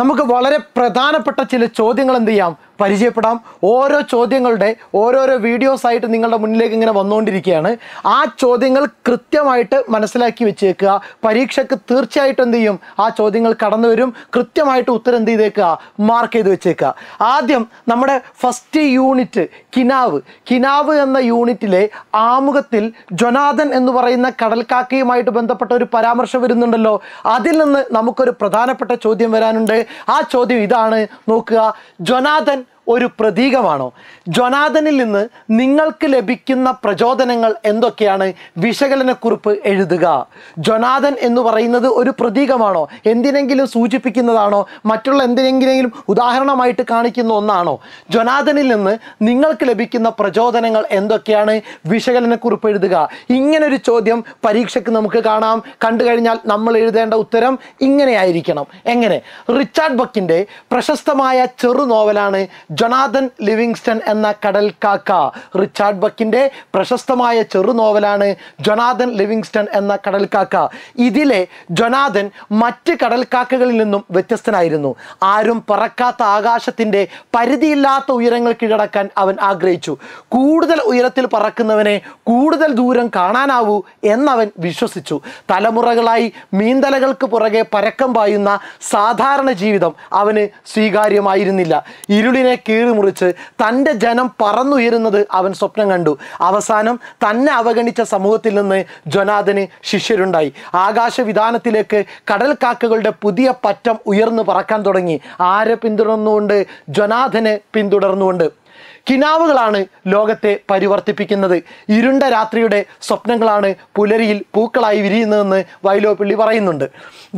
നമുക്ക് വളരെ പ്രധാനപ്പെട്ട ചില ചോദ്യങ്ങൾ എന്ത് ചെയ്യാം പരിചയപ്പെടാം ഓരോ ചോദ്യങ്ങളുടെ ഓരോരോ ആയിട്ട് നിങ്ങളുടെ മുന്നിലേക്ക് ഇങ്ങനെ വന്നുകൊണ്ടിരിക്കുകയാണ് ആ ചോദ്യങ്ങൾ കൃത്യമായിട്ട് മനസ്സിലാക്കി വെച്ചേക്കുക പരീക്ഷയ്ക്ക് തീർച്ചയായിട്ടും എന്ത് ചെയ്യും ആ ചോദ്യങ്ങൾ കടന്നു വരും കൃത്യമായിട്ട് ഉത്തരം എന്ത് ചെയ്തേക്കുക മാർക്ക് ചെയ്ത് വെച്ചേക്കുക ആദ്യം നമ്മുടെ ഫസ്റ്റ് യൂണിറ്റ് കിനാവ് കിനാവ് എന്ന യൂണിറ്റിലെ ആമുഖത്തിൽ ജൊനാഥൻ എന്ന് പറയുന്ന കടൽക്കാക്കയുമായിട്ട് ബന്ധപ്പെട്ട ഒരു പരാമർശം വരുന്നുണ്ടല്ലോ അതിൽ നിന്ന് നമുക്കൊരു പ്രധാനപ്പെട്ട ചോദ്യം വരാനുണ്ട് ആ ചോദ്യം ഇതാണ് നോക്കുക ജൊനാഥൻ ഒരു പ്രതീകമാണോ ജൊനാഥനിൽ നിന്ന് നിങ്ങൾക്ക് ലഭിക്കുന്ന പ്രചോദനങ്ങൾ എന്തൊക്കെയാണ് വിശകലനക്കുറിപ്പ് എഴുതുക ജൊനാഥൻ എന്ന് പറയുന്നത് ഒരു പ്രതീകമാണോ എന്തിനെങ്കിലും സൂചിപ്പിക്കുന്നതാണോ മറ്റുള്ള എന്തിനെങ്കിലും ഉദാഹരണമായിട്ട് കാണിക്കുന്ന ഒന്നാണോ ജൊനാഥനിൽ നിന്ന് നിങ്ങൾക്ക് ലഭിക്കുന്ന പ്രചോദനങ്ങൾ എന്തൊക്കെയാണ് വിശകലനക്കുറിപ്പ് എഴുതുക ഇങ്ങനൊരു ചോദ്യം പരീക്ഷയ്ക്ക് നമുക്ക് കാണാം കണ്ടു കഴിഞ്ഞാൽ നമ്മൾ എഴുതേണ്ട ഉത്തരം ഇങ്ങനെയായിരിക്കണം എങ്ങനെ റിച്ചാർഡ് ബക്കിൻ്റെ പ്രശസ്തമായ ചെറു നോവലാണ് ജൊനാഥൻ ലിവിങ്സ്റ്റൺ എന്ന കടൽ കാക്ക റിച്ചാർഡ് ബക്കിൻ്റെ പ്രശസ്തമായ ചെറുനോവലാണ് ജൊനാഥൻ ലിവിങ്സ്റ്റൺ എന്ന കടൽ കാക്ക ഇതിലെ ജൊനാഥൻ മറ്റ് കടൽക്കാക്കകളിൽ നിന്നും വ്യത്യസ്തനായിരുന്നു ആരും പറക്കാത്ത ആകാശത്തിൻ്റെ പരിധിയില്ലാത്ത ഉയരങ്ങൾ കീഴടക്കാൻ അവൻ ആഗ്രഹിച്ചു കൂടുതൽ ഉയരത്തിൽ പറക്കുന്നവനെ കൂടുതൽ ദൂരം കാണാനാവൂ എന്നവൻ വിശ്വസിച്ചു തലമുറകളായി മീന്തലകൾക്ക് പുറകെ പരക്കം പായുന്ന സാധാരണ ജീവിതം അവന് സ്വീകാര്യമായിരുന്നില്ല ഇരുളിനെ കീറിമുറിച്ച് തൻ്റെ ജനം പറന്നുയരുന്നത് അവൻ സ്വപ്നം കണ്ടു അവസാനം തന്നെ അവഗണിച്ച സമൂഹത്തിൽ നിന്ന് ജൊനാഥന് ശിഷ്യരുണ്ടായി ആകാശവിധാനത്തിലേക്ക് കടൽക്കാക്കകളുടെ പുതിയ പറ്റം ഉയർന്നു പറക്കാൻ തുടങ്ങി ആരെ പിന്തുടർന്നുകൊണ്ട് ജൊനാഥനെ പിന്തുടർന്നുകൊണ്ട് കിനാവുകളാണ് ലോകത്തെ പരിവർത്തിപ്പിക്കുന്നത് ഇരുണ്ട രാത്രിയുടെ സ്വപ്നങ്ങളാണ് പുലരിയിൽ പൂക്കളായി വിരിയുന്നതെന്ന് വൈലോപ്പിള്ളി പറയുന്നുണ്ട്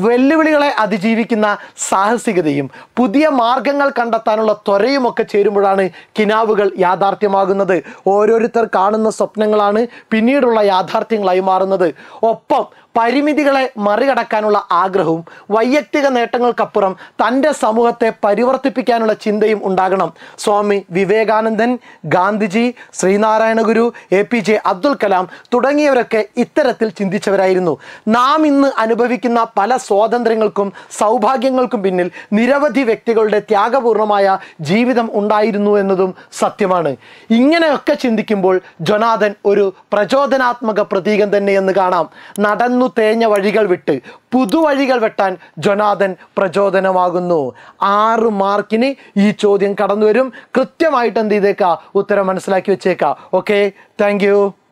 വെല്ലുവിളികളെ അതിജീവിക്കുന്ന സാഹസികതയും പുതിയ മാർഗങ്ങൾ കണ്ടെത്താനുള്ള ത്വരയുമൊക്കെ ചേരുമ്പോഴാണ് കിനാവുകൾ യാഥാർത്ഥ്യമാകുന്നത് ഓരോരുത്തർ കാണുന്ന സ്വപ്നങ്ങളാണ് പിന്നീടുള്ള യാഥാർത്ഥ്യങ്ങളായി മാറുന്നത് ഒപ്പം പരിമിതികളെ മറികടക്കാനുള്ള ആഗ്രഹവും വൈയക്തിക നേട്ടങ്ങൾക്കപ്പുറം തൻ്റെ സമൂഹത്തെ പരിവർത്തിപ്പിക്കാനുള്ള ചിന്തയും ഉണ്ടാകണം Swami Viveka Vivekanandan Gandhiji Sree Narayana Guru A P J Abdul Kalam തുടങ്ങിയവരൊക്കെ ഇത്തരത്തിൽ ചിന്തിച്ചവരായിരുന്നു നാം ഇന്ന് അനുഭവിക്കുന്ന പല സ്വാതന്ത്ര്യങ്ങൾക്കും സൗഭാഗ്യങ്ങൾക്കും പിന്നിൽ നിരവധി വ്യക്തികളുടെ ത്യാഗപൂർണമായ ജീവിതം ഉണ്ടായിരുന്നു എന്നതും സത്യമാണ് ഇങ്ങനെയൊക്കെ ചിന്തിക്കുമ്പോൾ ജൊനാഥൻ ഒരു പ്രചോദനാത്മക പ്രതീകം തന്നെയെന്ന് കാണാം നടന്നു തേഞ്ഞ വഴികൾ വിട്ട് പുതുവഴികൾ വെട്ടാൻ ജൊനാഥൻ പ്രചോദനമാകുന്നു ആറ് മാർക്കിന് ഈ ചോദ്യം കടന്നു വരും കൃത്യമായിട്ട് കൃത്യമായിട്ട് എന്ത് ചെയ്തേക്കാം ഉത്തരം മനസ്സിലാക്കി വെച്ചേക്കാം ഓക്കെ താങ്ക്